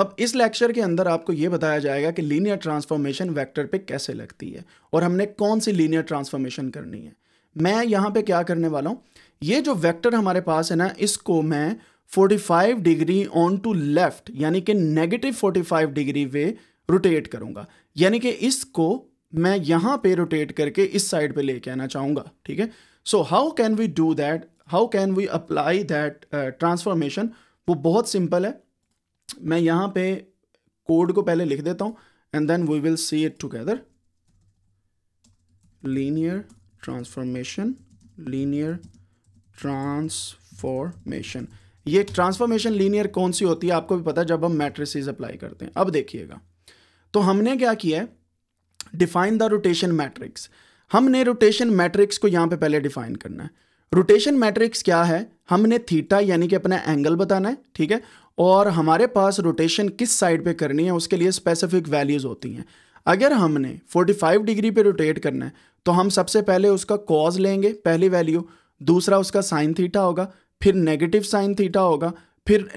अब इस लेक्चर के अंदर आपको ये बताया जाएगा कि लीनियर ट्रांसफॉर्मेशन वेक्टर पे कैसे लगती है और हमने कौन सी लीनियर ट्रांसफॉर्मेशन करनी है मैं यहाँ पे क्या करने वाला हूँ ये जो वेक्टर हमारे पास है ना इसको मैं 45 डिग्री ऑन टू लेफ्ट यानी कि नेगेटिव 45 डिग्री वे रोटेट करूँगा यानी कि इसको मैं यहाँ पे रोटेट करके इस साइड पर लेके आना चाहूँगा ठीक है so how can we do that how can we apply that transformation वो बहुत सिंपल है मैं यहां पे कोड को पहले लिख देता हूं and then we will see it together linear transformation linear transformation ये ट्रांसफॉर्मेशन लीनियर कौन सी होती है आपको भी पता है जब हम मैट्रिसेस अप्लाई करते हैं अब देखिएगा तो हमने क्या किया है डिफाइन द रोटेशन मैट्रिक्स हमने रोटेशन मैट्रिक्स को यहां पे पहले डिफाइन करना है रोटेशन मैट्रिक्स क्या है हमने थीटा यानी कि अपना एंगल बताना है ठीक है और हमारे पास रोटेशन किस साइड पे करनी है उसके लिए स्पेसिफिक वैल्यूज़ होती हैं अगर हमने 45 डिग्री पे रोटेट करना है तो हम सबसे पहले उसका कॉज लेंगे पहली वैल्यू दूसरा उसका साइन थीटा होगा फिर नेगेटिव साइन थीटा होगा फिर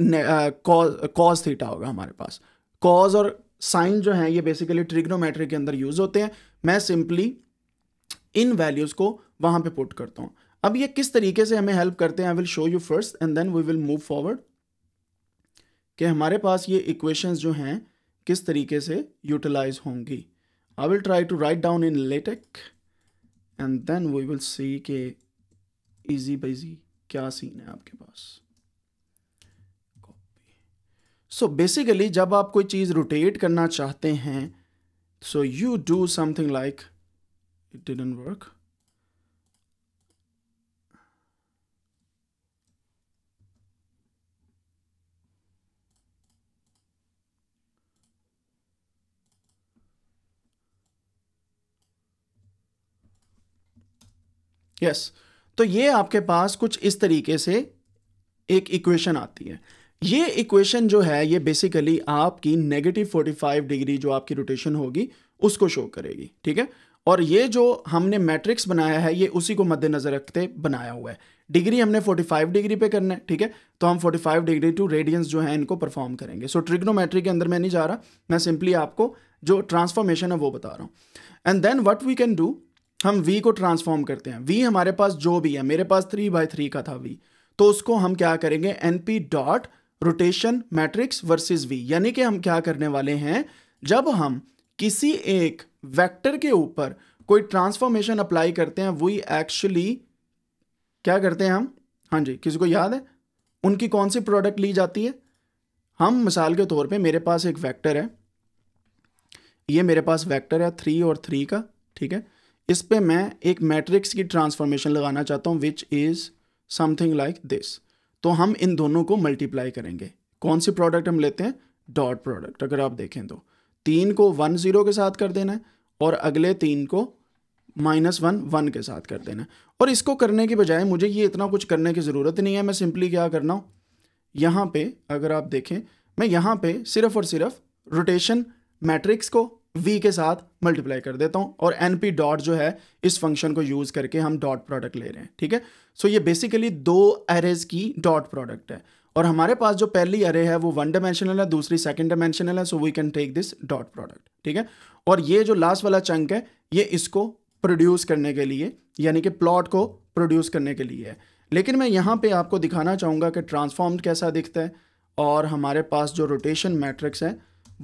कॉज थीटा होगा हमारे पास कॉज और साइन जो है ये बेसिकली ट्रिग्नोमेट्री के अंदर यूज़ होते हैं मैं सिंपली इन वैल्यूज़ को वहाँ पर पुट करता हूँ अब ये किस तरीके से हमें हेल्प करते हैं I will show you first and then we will move forward कि हमारे पास ये इक्वेशंस जो हैं किस तरीके से यूटिलाइज होंगी I will try to write down in LaTeX and then we will see के इजी बाइजी क्या सीन है आपके पास सो so बेसिकली जब आप कोई चीज़ रोटेट करना चाहते हैं so you do something like it didn't work yes yes. तो ये आपके पास कुछ इस तरीके से एक इक्वेशन आती है ये इक्वेशन जो है ये बेसिकली आपकी नेगेटिव 45 डिग्री जो आपकी रोटेशन होगी उसको शो करेगी ठीक है और ये जो हमने मैट्रिक्स बनाया है ये उसी को मद्देनजर रखते बनाया हुआ है डिग्री हमने 45 डिग्री पे करना है ठीक है तो हम 45 डिग्री टू रेडियंस जो है इनको परफॉर्म करेंगे सो so, ट्रिग्नोमेट्री के अंदर मैं नहीं जा रहा मैं सिंपली आपको जो ट्रांसफॉर्मेशन है वो बता रहा हूँ and then what we can do हम वी को ट्रांसफॉर्म करते हैं वी हमारे पास जो भी है मेरे पास थ्री बाई थ्री का था वी तो उसको हम क्या करेंगे N P dot rotation matrix versus V यानी कि हम क्या करने वाले हैं जब हम किसी एक वेक्टर के ऊपर कोई ट्रांसफॉर्मेशन अप्लाई करते हैं वी एक्चुअली क्या करते हैं हम हाँ जी किसी को याद है उनकी कौन सी प्रोडक्ट ली जाती है हम मिसाल के तौर पे मेरे पास एक वेक्टर है ये मेरे पास वेक्टर है थ्री और थ्री का ठीक है इस पर मैं एक मैट्रिक्स की ट्रांसफॉर्मेशन लगाना चाहता हूँ which is something like this तो हम इन दोनों को मल्टीप्लाई करेंगे कौन सी प्रोडक्ट हम लेते हैं डॉट प्रोडक्ट अगर आप देखें तो तीन को वन ज़ीरो के साथ कर देना है और अगले तीन को माइनस वन वन के साथ कर देना है और इसको करने के बजाय मुझे ये इतना कुछ करने की ज़रूरत नहीं है मैं सिंपली क्या करना हूँ यहाँ पे अगर आप देखें मैं यहाँ पे सिर्फ और सिर्फ रोटेशन मैट्रिक्स को v के साथ मल्टीप्लाई कर देता हूँ और एन पी डॉट जो है इस फंक्शन को यूज़ करके हम डॉट प्रोडक्ट ले रहे हैं ठीक है सो so ये बेसिकली दो एरेज की डॉट प्रोडक्ट है और हमारे पास जो पहली अरे है वो वन डायमेंशनल है दूसरी सेकंड डायमेंशनल है so we can take this dot product ठीक है और ये जो लास्ट वाला चंक है ये इसको प्रोड्यूस करने के लिए यानी कि प्लॉट को प्रोड्यूस करने के लिए है लेकिन मैं यहाँ पे आपको दिखाना चाहूँगा कि ट्रांसफॉर्म कैसा दिखता है और हमारे पास जो रोटेशन मैट्रिक्स है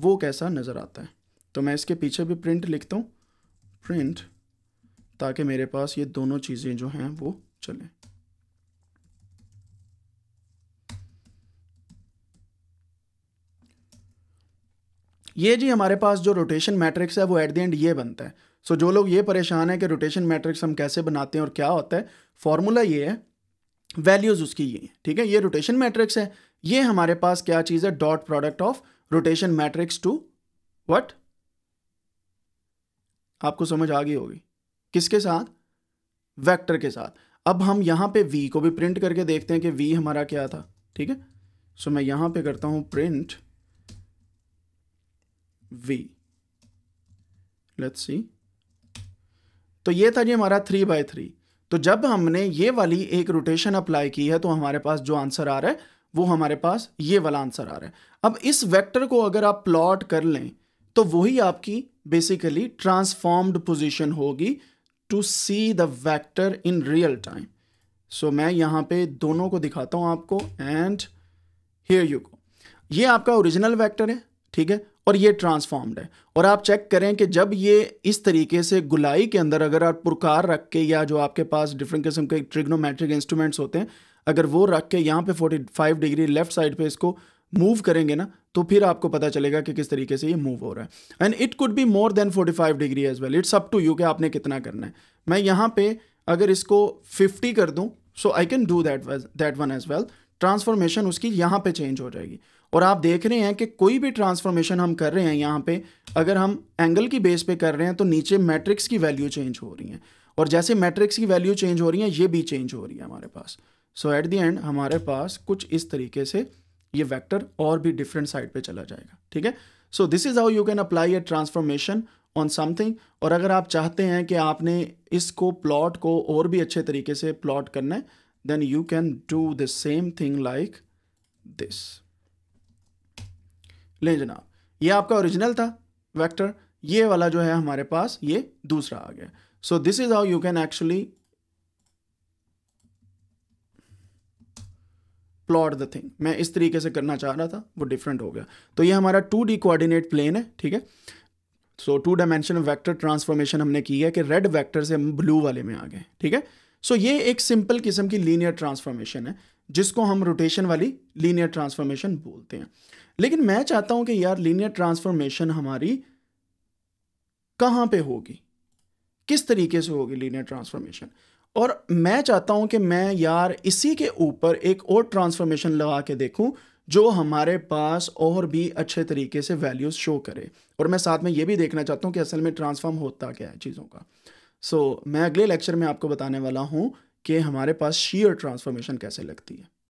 वो कैसा नज़र आता है तो मैं इसके पीछे भी प्रिंट लिखता हूँ प्रिंट ताकि मेरे पास ये दोनों चीज़ें जो हैं वो चलें ये जी हमारे पास जो रोटेशन मैट्रिक्स है वो एट द एंड ये बनता है सो so, जो लोग ये परेशान है कि रोटेशन मैट्रिक्स हम कैसे बनाते हैं और क्या होता है फॉर्मूला ये है वैल्यूज़ उसकी ये ठीक है ये रोटेशन मैट्रिक्स है ये हमारे पास क्या चीज़ है dot product of rotation matrix to what आपको समझ आ गई होगी किसके साथ वेक्टर के साथ अब हम यहां पे v को भी प्रिंट करके देखते हैं कि v हमारा क्या था ठीक है सो मैं यहां पे करता हूं प्रिंट v लेट्स सी तो ये था जी हमारा थ्री बाय थ्री तो जब हमने ये वाली एक रोटेशन अप्लाई की है तो हमारे पास जो आंसर आ रहा है वो हमारे पास ये वाला आंसर आ रहा है अब इस वेक्टर को अगर आप प्लॉट कर लें तो वही आपकी बेसिकली ट्रांसफॉर्म्ड पोजीशन होगी to see the vector in real time so मैं यहां पे दोनों को दिखाता हूं आपको एंड हेयर यू को ये आपका ओरिजिनल वेक्टर है ठीक है और ये ट्रांसफॉर्म्ड है और आप चेक करें कि जब ये इस तरीके से गुलाई के अंदर अगर आप पुरकार रख के या जो आपके पास डिफरेंट किस्म के ट्रिग्नोमेट्रिक इंस्ट्रूमेंट्स होते हैं अगर वो रख के यहाँ पे 45 डिग्री लेफ्ट साइड पे इसको मूव करेंगे ना तो फिर आपको पता चलेगा कि किस तरीके से ये मूव हो रहा है and it could be more than 45 degree as well it's up to you कि आपने कितना करना है मैं यहाँ पे अगर इसको 50 कर दूँ so I can do that that one as well transformation उसकी यहाँ पे चेंज हो जाएगी और आप देख रहे हैं कि कोई भी ट्रांसफॉर्मेशन हम कर रहे हैं यहाँ पे अगर हम एंगल की बेस पे कर रहे हैं तो नीचे मैट्रिक्स की वैल्यू चेंज हो रही है और जैसे मैट्रिक्स की वैल्यू चेंज हो रही है ये भी चेंज हो रही है हमारे पास सो एट दी एंड हमारे पास कुछ इस तरीके से ये वेक्टर और भी डिफरेंट साइड पे चला जाएगा ठीक है so this is how you can apply a transformation on something और अगर आप चाहते हैं कि आपने इसको प्लॉट को और भी अच्छे तरीके से प्लॉट करना है then you can do the same thing like this ले जनाब ये आपका ओरिजिनल था वेक्टर ये वाला जो है हमारे पास ये दूसरा आ गया so this is how you can actually plot the thing मैं इस तरीके से करना चाह रहा था वो डिफरेंट हो गया तो ये हमारा टू डी कोऑर्डिनेट प्लेन है ठीक है so two dimension vector transformation हमने की है कि रेड वेक्टर से हम ब्लू वाले में आ गए ठीक है सो so, ये एक सिंपल किस्म की लीनियर ट्रांसफॉर्मेशन है जिसको हम रोटेशन वाली लीनियर ट्रांसफॉर्मेशन बोलते हैं लेकिन मैं चाहता हूं कि यार लीनियर ट्रांसफॉर्मेशन हमारी कहां पे होगी किस तरीके से होगी लीनियर ट्रांसफॉर्मेशन और मैं चाहता हूँ कि मैं यार इसी के ऊपर एक और ट्रांसफॉर्मेशन लगा के देखूँ जो हमारे पास और भी अच्छे तरीके से वैल्यूज़ शो करे और मैं साथ में ये भी देखना चाहता हूँ कि असल में ट्रांसफॉर्म होता क्या है चीज़ों का सो so, मैं अगले लेक्चर में आपको बताने वाला हूँ कि हमारे पास शीयर ट्रांसफॉर्मेशन कैसे लगती है